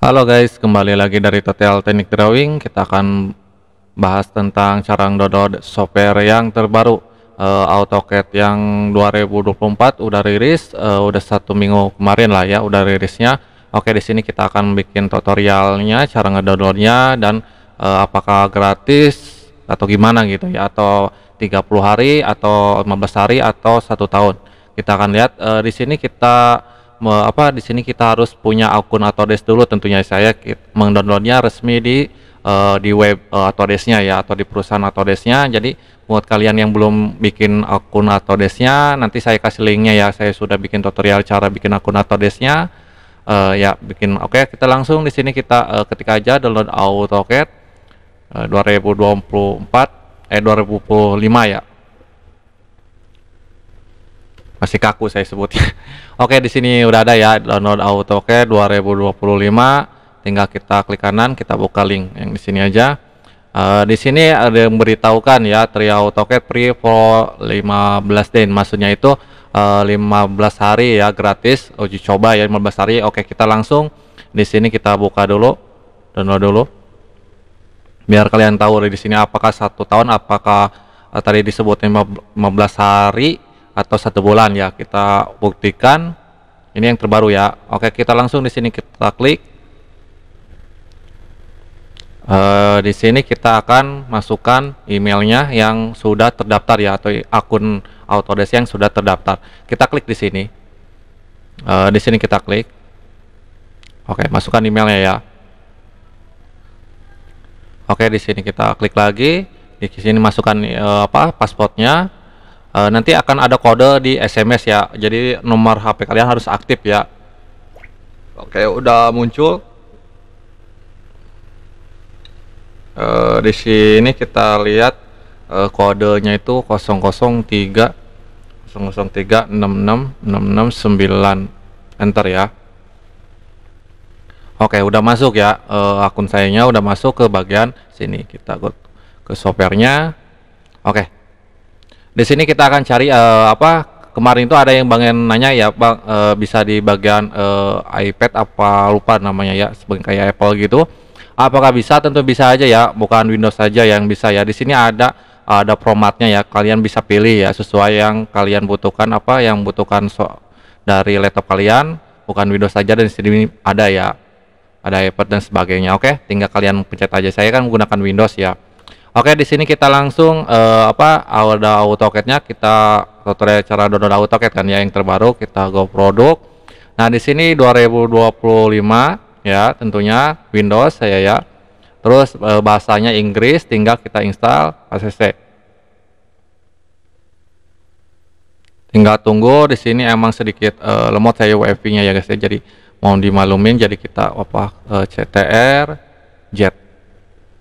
Halo guys, kembali lagi dari Total Teknik Drawing. Kita akan bahas tentang cara download software yang terbaru uh, AutoCAD yang 2024 udah rilis, uh, udah satu minggu kemarin lah ya, udah rilisnya. Oke, di sini kita akan bikin tutorialnya, cara ngedownloadnya dan uh, apakah gratis atau gimana gitu ya, atau 30 hari atau 15 hari atau satu tahun. Kita akan lihat uh, di sini kita me, apa di sini kita harus punya akun Autodesk dulu tentunya ya, saya mendownloadnya resmi di uh, di web uh, ya atau di perusahaan Autodesknya. Jadi buat kalian yang belum bikin akun Autodesknya, nanti saya kasih linknya ya. Saya sudah bikin tutorial cara bikin akun Autodesknya. Uh, eh, ya bikin oke okay, kita langsung di sini kita uh, ketik aja download AutoCAD uh, 2024 eh 2025 ya masih kaku saya sebutnya. Oke, di sini udah ada ya download AutoCAD 2025. Tinggal kita klik kanan, kita buka link yang di sini aja. Uh, di sini ada yang beritahukan ya Trial AutoCAD Free for 15 day. Maksudnya itu uh, eh, 15 hari ya gratis uji coba ya 15 hari. Oke, kita langsung di sini kita buka dulu download dulu. Biar kalian tahu di sini apakah satu tahun apakah uh, tadi disebutnya 15 hari atau satu bulan ya kita buktikan ini yang terbaru ya oke kita langsung di sini kita klik e, di sini kita akan masukkan emailnya yang sudah terdaftar ya atau akun Autodesk yang sudah terdaftar kita klik di sini e, di sini kita klik oke masukkan emailnya ya oke di sini kita klik lagi di sini masukkan e, apa passwordnya Uh, nanti akan ada kode di SMS ya. Jadi nomor HP kalian harus aktif ya. Oke, udah muncul. Uh, di sini kita lihat uh, kodenya itu 003 003 66 enter ya oke udah masuk ya uh, akun sayanya udah masuk ke bagian sini kita ke softwarenya oke di sini kita akan cari uh, apa kemarin itu ada yang bangen nanya ya bang uh, bisa di bagian uh, iPad apa lupa namanya ya sebagai kayak Apple gitu apakah bisa tentu bisa aja ya bukan Windows saja yang bisa ya di sini ada ada formatnya ya kalian bisa pilih ya sesuai yang kalian butuhkan apa yang butuhkan so dari laptop kalian bukan Windows saja dan di sini ada ya ada iPad dan sebagainya oke tinggal kalian pencet aja saya kan menggunakan Windows ya Oke, di sini kita langsung uh, apa ada AutoCAD-nya kita tutorial cara download AutoCAD kan ya yang terbaru kita go produk. Nah, di sini 2025 ya, tentunya Windows saya ya. Terus uh, bahasanya Inggris, tinggal kita install ACC. Tinggal tunggu di sini emang sedikit uh, lemot saya WiFi-nya ya guys ya. Jadi mau dimalumin jadi kita apa uh, CTR Jet.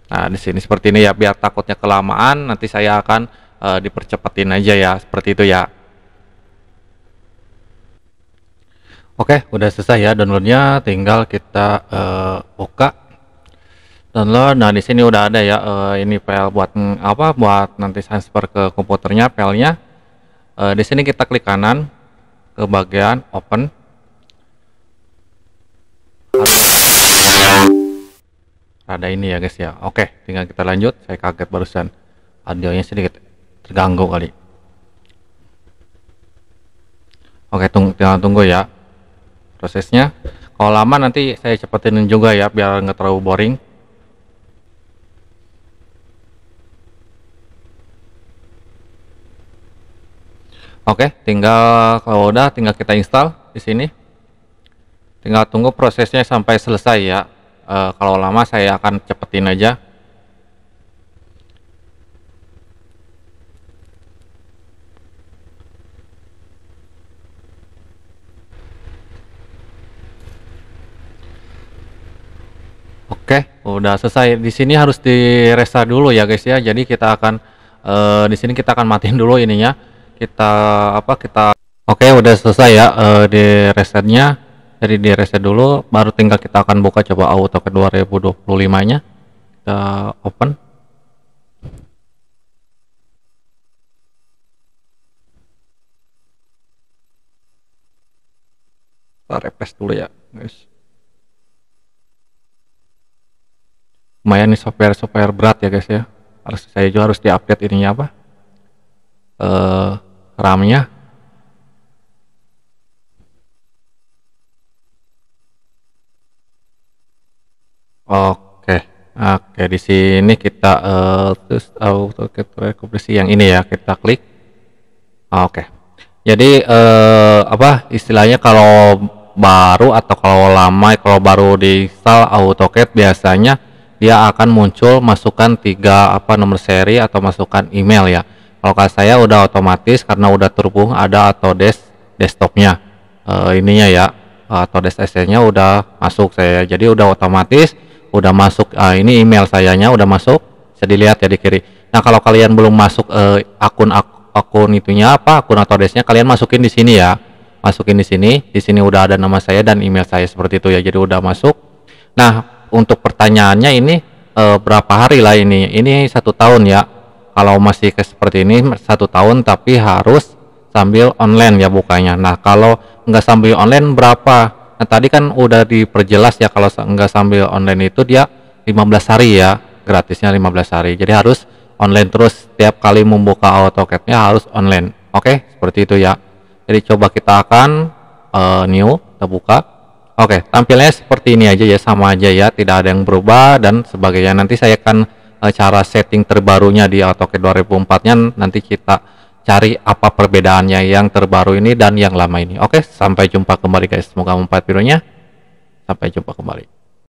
Nah, di sini seperti ini ya biar takutnya kelamaan nanti saya akan e, eh, dipercepatin aja ya, seperti itu ya. Oke, udah selesai ya downloadnya, tinggal kita e, buka download. Nah, di sini udah ada ya e, ini file buat apa? Buat nanti transfer ke komputernya filenya. E, di sini kita klik kanan ke bagian open. Ada ini ya guys ya oke tinggal kita lanjut saya kaget barusan audionya sedikit terganggu kali oke tunggu tinggal tunggu ya prosesnya kalau lama nanti saya cepetin juga ya biar nggak terlalu boring oke tinggal kalau udah tinggal kita install di sini tinggal tunggu prosesnya sampai selesai ya e, kalau lama saya akan cepetin aja Oke, udah selesai. Di sini harus di restart dulu ya guys ya. Jadi kita akan e, di sini kita akan matiin dulu ininya. Kita apa kita Oke, udah selesai ya e, di resetnya dari di reset dulu baru tinggal kita akan buka coba auto ke 2025 nya kita open kita repes dulu ya guys lumayan nih software software berat ya guys ya harus saya juga harus diupdate ininya apa uh, eh, RAM nya Oke, oke di sini kita uh, terus auto kompresi yang ini ya kita klik. Oke, jadi uh, apa istilahnya kalau baru atau kalau lama kalau baru diinstal AutoCAD biasanya dia akan muncul masukkan tiga apa nomor seri atau masukkan email ya kalau kata saya udah otomatis karena udah terhubung ada atau desk desktopnya uh, ininya ya atau desk nya udah masuk saya jadi udah otomatis udah masuk uh, ini email sayanya udah masuk bisa dilihat ya di kiri nah kalau kalian belum masuk uh, akun ak akun itunya apa akun atau desnya kalian masukin di sini ya masukin di sini di sini udah ada nama saya dan email saya seperti itu ya jadi udah masuk nah untuk pertanyaannya ini uh, berapa hari lah ini ini satu tahun ya kalau masih ke seperti ini satu tahun tapi harus sambil online ya bukanya nah kalau nggak sambil online berapa Nah tadi kan udah diperjelas ya kalau nggak sambil online itu dia 15 hari ya gratisnya 15 hari. Jadi harus online terus setiap kali membuka AutoCAD-nya harus online. Oke, okay, seperti itu ya. Jadi coba kita akan uh, new, kita buka. Oke, okay, tampilnya seperti ini aja ya, sama aja ya, tidak ada yang berubah dan sebagainya. Nanti saya akan uh, cara setting terbarunya di AutoCAD 2004-nya nanti kita cari apa perbedaannya yang terbaru ini dan yang lama ini. Oke, sampai jumpa kembali guys. Semoga empat videonya. Sampai jumpa kembali.